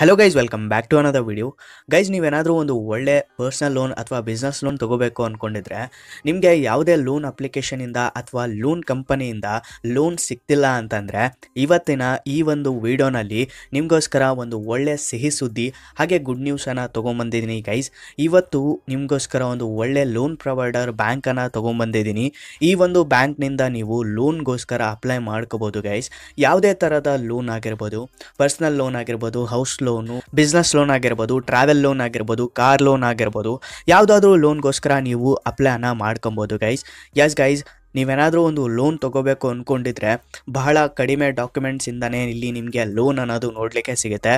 hello guys welcome back to another video guys ನೀವೇನಾದರೂ ಒಂದು ಒಳ್ಳೆ ಪರ್ಸ್ನಲ್ ಲೋನ್ ಅಥವಾ ಬಿಸ್ನೆಸ್ ಲೋನ್ ತೊಗೋಬೇಕು ಅಂದ್ಕೊಂಡಿದ್ರೆ ನಿಮಗೆ ಯಾವುದೇ ಲೋನ್ ಅಪ್ಲಿಕೇಶನಿಂದ ಅಥವಾ ಲೋನ್ ಕಂಪನಿಯಿಂದ ಲೋನ್ ಸಿಗ್ತಿಲ್ಲ ಅಂತಂದರೆ ಇವತ್ತಿನ ಈ ಒಂದು ವಿಡಿಯೋನಲ್ಲಿ ನಿಮಗೋಸ್ಕರ ಒಂದು ಒಳ್ಳೆ ಸಿಹಿ ಸುದ್ದಿ ಹಾಗೆ ಗುಡ್ ನ್ಯೂಸನ್ನು ತೊಗೊಂಬಂದಿದ್ದೀನಿ ಗೈಸ್ ಇವತ್ತು ನಿಮಗೋಸ್ಕರ ಒಂದು ಒಳ್ಳೆ ಲೋನ್ ಪ್ರೊವೈಡರ್ ಬ್ಯಾಂಕನ್ನು ತೊಗೊಂಬಂದಿದ್ದೀನಿ ಈ ಒಂದು ಬ್ಯಾಂಕ್ನಿಂದ ನೀವು ಲೋನ್ಗೋಸ್ಕರ ಅಪ್ಲೈ ಮಾಡ್ಕೋಬೋದು ಗೈಸ್ ಯಾವುದೇ ಥರದ ಲೋನ್ ಆಗಿರ್ಬೋದು ಪರ್ಸ್ನಲ್ ಲೋನ್ ಆಗಿರ್ಬೋದು house loan loan business loan ಆಗಿರ್ಬೋದು ಟ್ರಾವೆಲ್ ಲೋನ್ ಆಗಿರ್ಬೋದು ಕಾರ್ ಲೋನ್ ಆಗಿರ್ಬೋದು ಯಾವುದಾದ್ರೂ ಲೋನ್ಗೋಸ್ಕರ ನೀವು ಅನ್ನ ಮಾಡ್ಕೊಬೋದು ಗೈಸ್ ಯಸ್ ಗೈಸ್ ನೀವೇನಾದರೂ ಒಂದು ಲೋನ್ ತಗೋಬೇಕು ಅಂದ್ಕೊಂಡಿದ್ರೆ ಬಹಳ ಕಡಿಮೆ ಡಾಕ್ಯುಮೆಂಟ್ಸಿಂದನೇ ಇಲ್ಲಿ ನಿಮಗೆ ಲೋನ್ ಅನ್ನೋದು ನೋಡಲಿಕ್ಕೆ ಸಿಗುತ್ತೆ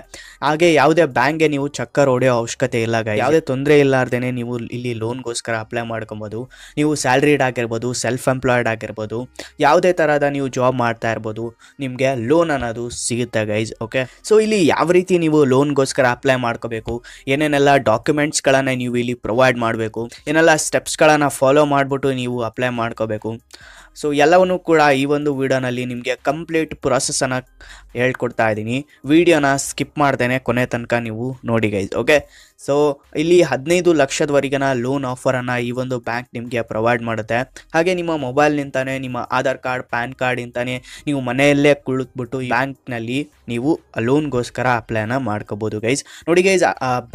ಹಾಗೆ ಯಾವುದೇ ಬ್ಯಾಂಕ್ಗೆ ನೀವು ಚಕ್ಕರ್ ಹೊಡೆಯೋ ಅವಶ್ಯಕತೆ ಇಲ್ಲ ಯಾವುದೇ ತೊಂದರೆ ಇಲ್ಲಾರ್ದೇ ನೀವು ಇಲ್ಲಿ ಲೋನ್ಗೋಸ್ಕರ ಅಪ್ಲೈ ಮಾಡ್ಕೊಬೋದು ನೀವು ಸ್ಯಾಲ್ರಿಡ್ ಆಗಿರ್ಬೋದು ಸೆಲ್ಫ್ ಎಂಪ್ಲಾಯ್ಡ್ ಆಗಿರ್ಬೋದು ಯಾವುದೇ ಥರದ ನೀವು ಜಾಬ್ ಮಾಡ್ತಾ ಇರ್ಬೋದು ನಿಮಗೆ ಲೋನ್ ಅನ್ನೋದು ಸಿಗುತ್ತೆ ಗೈಸ್ ಓಕೆ ಸೊ ಇಲ್ಲಿ ಯಾವ ರೀತಿ ನೀವು ಲೋನ್ಗೋಸ್ಕರ ಅಪ್ಲೈ ಮಾಡ್ಕೋಬೇಕು ಏನೇನೆಲ್ಲ ಡಾಕ್ಯುಮೆಂಟ್ಸ್ಗಳನ್ನು ನೀವು ಇಲ್ಲಿ ಪ್ರೊವೈಡ್ ಮಾಡಬೇಕು ಏನೆಲ್ಲ ಸ್ಟೆಪ್ಸ್ಗಳನ್ನು ಫಾಲೋ ಮಾಡಿಬಿಟ್ಟು ನೀವು ಅಪ್ಲೈ ಮಾಡ್ಕೋಬೇಕು ಸೊ ಎಲ್ಲವನ್ನೂ ಕೂಡ ಈ ಒಂದು ವಿಡಿಯೋನಲ್ಲಿ ನಿಮಗೆ ಕಂಪ್ಲೀಟ್ ಪ್ರೊಸೆಸನ್ನು ಹೇಳ್ಕೊಡ್ತಾ ಇದ್ದೀನಿ ವಿಡಿಯೋನ ಸ್ಕಿಪ್ ಮಾಡ್ದೇನೆ ಕೊನೆ ತನಕ ನೀವು ನೋಡಿ ಗೈಸ್ ಓಕೆ ಸೊ ಇಲ್ಲಿ ಹದಿನೈದು ಲಕ್ಷದವರೆಗಿನ ಲೋನ್ ಆಫರನ್ನು ಈ ಒಂದು ಬ್ಯಾಂಕ್ ನಿಮಗೆ ಪ್ರೊವೈಡ್ ಮಾಡುತ್ತೆ ಹಾಗೆ ನಿಮ್ಮ ಮೊಬೈಲ್ನಿಂದಾನೇ ನಿಮ್ಮ ಆಧಾರ್ ಕಾರ್ಡ್ ಪ್ಯಾನ್ ಕಾರ್ಡ್ ಇಂತಾನೆ ನೀವು ಮನೆಯಲ್ಲೇ ಕುಳಿತುಬಿಟ್ಟು ಬ್ಯಾಂಕ್ನಲ್ಲಿ ನೀವು ಲೋನ್ಗೋಸ್ಕರ ಅಪ್ಲೈನ ಮಾಡ್ಕೋಬೋದು ಗೈಸ್ ನೋಡಿ ಗೈಸ್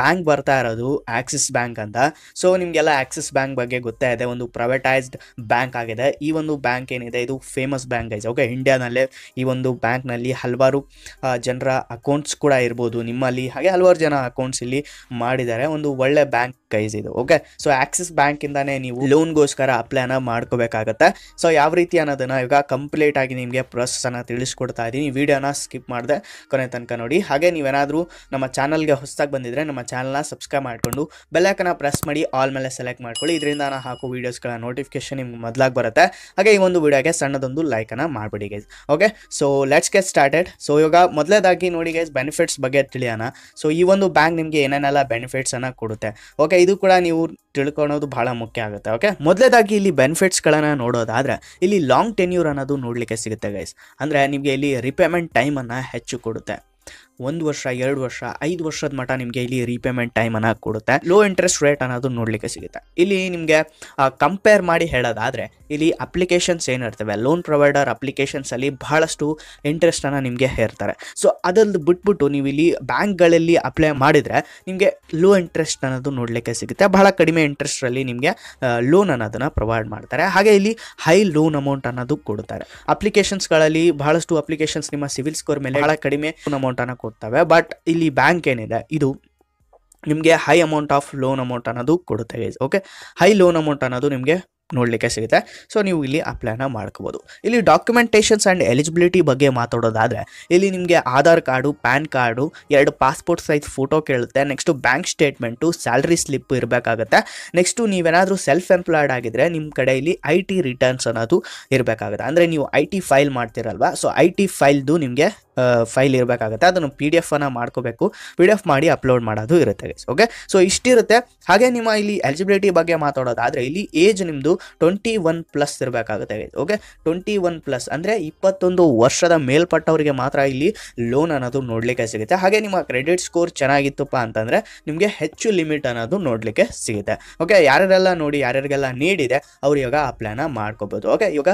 ಬ್ಯಾಂಕ್ ಬರ್ತಾ ಇರೋದು ಆಕ್ಸಿಸ್ ಬ್ಯಾಂಕ್ ಅಂತ ಸೊ ನಿಮಗೆಲ್ಲ ಆಕ್ಸಿಸ್ ಬ್ಯಾಂಕ್ ಬಗ್ಗೆ ಗೊತ್ತೇ ಇದೆ ಒಂದು ಪ್ರೈವೇಟೈಸ್ಡ್ ಬ್ಯಾಂಕ್ ಆಗಿದೆ ಈ ಒಂದು ಬ್ಯಾಂಕ್ ಏನಿದೆ ಇದು ಫೇಮಸ್ ಬ್ಯಾಂಕ್ ಗೈಸ್ ಓಕೆ ಇಂಡಿಯಾದಲ್ಲೇ ಈ ಒಂದು ಬ್ಯಾಂಕ್ನಲ್ಲಿ ಹಲವಾರು ಹಲವಾರು ಜನರ ಅಕೌಂಟ್ಸ್ ಕೂಡ ಇರ್ಬೋದು ನಿಮ್ಮಲ್ಲಿ ಹಾಗೆ ಹಲವಾರು ಜನ ಅಕೌಂಟ್ಸ್ ಇಲ್ಲಿ ಮಾಡಿದ್ದಾರೆ ಒಂದು ಒಳ್ಳೆ ಬ್ಯಾಂಕ್ ಗೈಸ್ ಇದು ಓಕೆ ಸೊ ಆಕ್ಸಿಸ್ ಇಂದಾನೆ ನೀವು ಲೋನ್ಗೋಸ್ಕರ ಅಪ್ಲೈನ ಮಾಡ್ಕೋಬೇಕಾಗತ್ತೆ ಸೊ ಯಾವ ರೀತಿ ಅನ್ನೋದನ್ನು ಈಗ ಕಂಪ್ಲೀಟ್ ಆಗಿ ನಿಮಗೆ ಅನ್ನ ತಿಳಿಸ್ಕೊಡ್ತಾ ಇದ್ದೀನಿ ವಿಡಿಯೋನ ಸ್ಕಿಪ್ ಮಾಡಿದೆ ಕೊನೆ ತನಕ ನೋಡಿ ಹಾಗೆ ನೀವೇನಾದ್ರೂ ನಮ್ಮ ಚಾನಲ್ಗೆ ಹೊಸದಾಗಿ ಬಂದಿದ್ರೆ ನಮ್ಮ ಚಾನಲ್ನ ಸಬ್ಸ್ಕ್ರೈಬ್ ಮಾಡಿಕೊಂಡು ಬೆಲ್ಲೈಕನ್ನ ಪ್ರೆಸ್ ಮಾಡಿ ಆಲ್ ಮೇಲೆ ಸೆಲೆಕ್ಟ್ ಮಾಡ್ಕೊಳ್ಳಿ ಇದರಿಂದ ನಾನು ಹಾಕೋ ವೀಡಿಯೋಸ್ಗಳ ನೋಟಿಫಿಕೇಶನ್ ನಿಮ್ಗೆ ಮೊದಲಾಗಿ ಬರುತ್ತೆ ಹಾಗೆ ಈ ಒಂದು ವಿಡಿಯೋಗೆ ಸಣ್ಣದೊಂದು ಲೈಕನ್ನು ಮಾಡಿಬಿಡಿ guys okay so let's get started so ಇವಾಗ ಮೊದಲೇದಾಗಿ ನೋಡಿ ಗೈಸ್ ಬೆನಿಫಿಟ್ಸ್ ಬಗ್ಗೆ ತಿಳಿಯೋಣ ಸೊ ಈ ಒಂದು ಬ್ಯಾಂಕ್ ನಿಮಗೆ ಏನೇನೆಲ್ಲ ಬೆನಿಫಿಟ್ಸನ್ನು ಕೊಡುತ್ತೆ ಓಕೆ ಇದು ಕೂಡ ನೀವು ತಿಳ್ಕೊಳೋದು ಬಹಳ ಮುಖ್ಯ ಆಗುತ್ತೆ ಓಕೆ ಮೊದಲೇದಾಗಿ ಇಲ್ಲಿ ಬೆನಿಫಿಟ್ಸ್ಗಳನ್ನು ನೋಡೋದಾದರೆ ಇಲ್ಲಿ ಲಾಂಗ್ ಟೆನ್ಯೂರ್ ಅನ್ನೋದು ನೋಡಲಿಕ್ಕೆ ಸಿಗುತ್ತೆ ಗೈಸ್ ಅಂದರೆ ನಿಮಗೆ ಇಲ್ಲಿ ರಿಪೇಮೆಂಟ್ ಟೈಮನ್ನು ಹೆಚ್ಚು ಕೊಡುತ್ತೆ ಒಂದು ವರ್ಷ ಎರಡು ವರ್ಷ ಐದು ವರ್ಷದ ಮಟ್ಟ ನಿಮಗೆ ಇಲ್ಲಿ ರೀಪೇಮೆಂಟ್ ಟೈಮ್ ಅನ್ನ ಕೊಡುತ್ತೆ ಲೋ ಇಂಟ್ರೆಸ್ಟ್ ರೇಟ್ ಅನ್ನೋದು ನೋಡ್ಲಿಕ್ಕೆ ಸಿಗುತ್ತೆ ಇಲ್ಲಿ ನಿಮಗೆ ಕಂಪೇರ್ ಮಾಡಿ ಹೇಳೋದಾದ್ರೆ ಇಲ್ಲಿ ಅಪ್ಲಿಕೇಶನ್ಸ್ ಏನಿರ್ತವೆ ಲೋನ್ ಪ್ರೊವೈಡರ್ ಅಪ್ಲಿಕೇಶನ್ಸ್ ಅಲ್ಲಿ ಬಹಳಷ್ಟು ಇಂಟ್ರೆಸ್ಟನ್ನು ನಿಮಗೆ ಹೇರ್ತಾರೆ ಸೊ ಅದಲ್ದು ಬಿಟ್ಬಿಟ್ಟು ನೀವು ಇಲ್ಲಿ ಬ್ಯಾಂಕ್ಗಳಲ್ಲಿ ಅಪ್ಲೈ ಮಾಡಿದ್ರೆ ನಿಮಗೆ ಲೋ ಇಂಟ್ರೆಸ್ಟ್ ಅನ್ನೋದು ನೋಡಲಿಕ್ಕೆ ಸಿಗುತ್ತೆ ಬಹಳ ಕಡಿಮೆ ಅಲ್ಲಿ ನಿಮಗೆ ಲೋನ್ ಅನ್ನೋದನ್ನ ಪ್ರೊವೈಡ್ ಮಾಡ್ತಾರೆ ಹಾಗೆ ಇಲ್ಲಿ ಹೈ ಲೋನ್ ಅಮೌಂಟ್ ಅನ್ನೋದು ಕೊಡುತ್ತಾರೆ ಅಪ್ಲಿಕೇಶನ್ಸ್ಗಳಲ್ಲಿ ಬಹಳಷ್ಟು ಅಪ್ಲಿಕೇಶನ್ಸ್ ನಿಮ್ಮ ಸಿವಿಲ್ ಸ್ಕೋರ್ ಮೇಲೆ ಬಹಳ ಕಡಿಮೆ ಲೋನ್ ಅಮೌಂಟನ್ನು ಕೊಡ್ತವೆ ಬಟ್ ಇಲ್ಲಿ ಬ್ಯಾಂಕ್ ಏನಿದೆ ಇದು ನಿಮಗೆ high amount of loan amount ಅನ್ನೋದು ಕೊಡುತ್ತೆ guys okay high loan amount ಅನ್ನೋದು ನಿಮಗೆ ನೋಡಲಿಕ್ಕೆ ಸಿಗುತ್ತೆ ಸೊ ನೀವು ಇಲ್ಲಿ ಅಪ್ಲೈನ ಮಾಡ್ಕೋಬೋದು ಇಲ್ಲಿ ಡಾಕ್ಯುಮೆಂಟೇಷನ್ಸ್ ಆ್ಯಂಡ್ ಎಲಿಜಿಬಿಲಿಟಿ ಬಗ್ಗೆ ಮಾತಾಡೋದಾದರೆ ಇಲ್ಲಿ ನಿಮಗೆ ಆಧಾರ್ ಕಾರ್ಡು ಪ್ಯಾನ್ ಕಾರ್ಡು ಎರಡು ಪಾಸ್ಪೋರ್ಟ್ ಸೈಜ್ ಫೋಟೋ ಕೇಳುತ್ತೆ next bank statement salary slip ಇರಬೇಕಾಗುತ್ತೆ ನೆಕ್ಸ್ಟು ನೀವೇನಾದರೂ ಸೆಲ್ಫ್ ಎಂಪ್ಲಾಯ್ಡ್ ಆಗಿದ್ದರೆ ನಿಮ್ಮ ಕಡೆ ಇಲ್ಲಿ ಐ ಟಿ ರಿಟರ್ನ್ಸ್ ಅನ್ನೋದು ಇರಬೇಕಾಗುತ್ತೆ ಅಂದರೆ ನೀವು ಐ ಟಿ ಫೈಲ್ ಮಾಡ್ತಿರಲ್ವ ಸೊ ಐ ಟಿ ಫೈಲ್ದು ನಿಮಗೆ ಫೈಲ್ ಇರಬೇಕಾಗುತ್ತೆ ಅದನ್ನು ಪಿ ಡಿ ಎಫನ್ನು ಮಾಡ್ಕೋಬೇಕು ಪಿ ಡಿ ಎಫ್ ಮಾಡಿ ಅಪ್ಲೋಡ್ ಮಾಡೋದು ಇರುತ್ತೆ ಓಕೆ ಸೊ ಇಷ್ಟಿರುತ್ತೆ ಹಾಗೆ ನಿಮ್ಮ ಇಲ್ಲಿ ಎಲಿಜಿಬಿಲಿಟಿ ಬಗ್ಗೆ ಮಾತಾಡೋದಾದರೆ ಇಲ್ಲಿ ಏಜ್ ನಿಮ್ಮದು ಟ್ವೆಂಟಿ ಒನ್ ಪ್ಲಸ್ ಇರಬೇಕಾಗುತ್ತೆ ಓಕೆ ಟ್ವೆಂಟಿ ಒನ್ ಪ್ಲಸ್ ಅಂದರೆ ಇಪ್ಪತ್ತೊಂದು ವರ್ಷದ ಮೇಲ್ಪಟ್ಟವರಿಗೆ ಮಾತ್ರ ಇಲ್ಲಿ ಲೋನ್ ಅನ್ನೋದು ನೋಡಲಿಕ್ಕೆ ಸಿಗುತ್ತೆ ಹಾಗೆ ನಿಮ್ಮ ಕ್ರೆಡಿಟ್ ಸ್ಕೋರ್ ಚೆನ್ನಾಗಿತ್ತಪ್ಪ ಅಂತಂದರೆ ನಿಮಗೆ ಹೆಚ್ಚು ಲಿಮಿಟ್ ಅನ್ನೋದು ನೋಡಲಿಕ್ಕೆ ಸಿಗುತ್ತೆ ಓಕೆ ಯಾರ್ಯಾರೆಲ್ಲ ನೋಡಿ ಯಾರ್ಯಾರಿಗೆಲ್ಲ ನೀಡಿದೆ ಅವ್ರು ಇವಾಗ ಪ್ಲ್ಯಾನ ಮಾಡ್ಕೋಬೋದು ಓಕೆ ಇವಾಗ